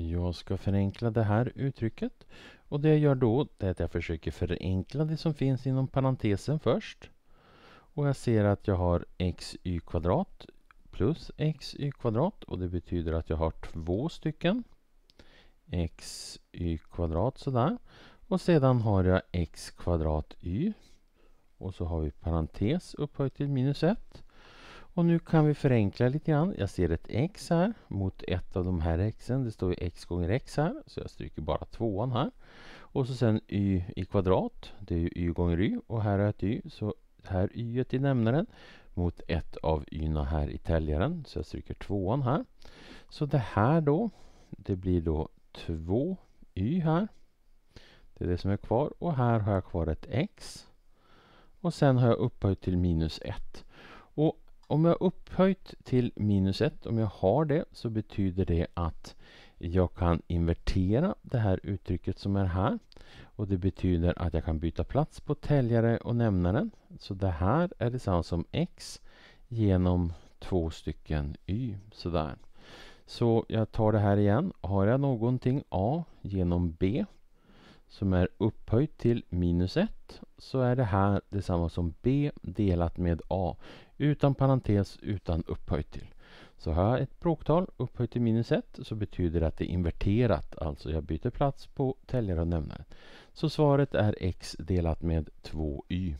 Jag ska förenkla det här uttrycket. Och det jag gör då är att jag försöker förenkla det som finns inom parentesen först. Och jag ser att jag har xy kvadrat plus xy kvadrat och det betyder att jag har två stycken xy kvadrat sådär. Och sedan har jag x kvadrat y och så har vi parentes upphöjt till minus 1 och nu kan vi förenkla lite grann. Jag ser ett x här mot ett av de här xen. Det står ju x gånger x här, så jag stryker bara tvåan här. Och så sen y i kvadrat, det är ju y gånger y. Och här har jag ett y, så här y i nämnaren mot ett av y här i täljaren, så jag stryker tvåan här. Så det här då, det blir då 2y här. Det är det som är kvar. Och här har jag kvar ett x. Och sen har jag upphöjt till minus 1. Och om jag upphöjt till minus 1, om jag har det, så betyder det att jag kan invertera det här uttrycket som är här. Och det betyder att jag kan byta plats på täljare och nämnaren. Så det här är detsamma som x genom två stycken y. Sådär. Så jag tar det här igen. Har jag någonting a genom b som är upphöjt till minus 1 så är det här detsamma som b delat med a utan parentes utan upphöjt till. Så har jag ett bråktal upphöjt till minus 1 så betyder det att det är inverterat, alltså jag byter plats på täljare och nämnare. Så svaret är x delat med 2y.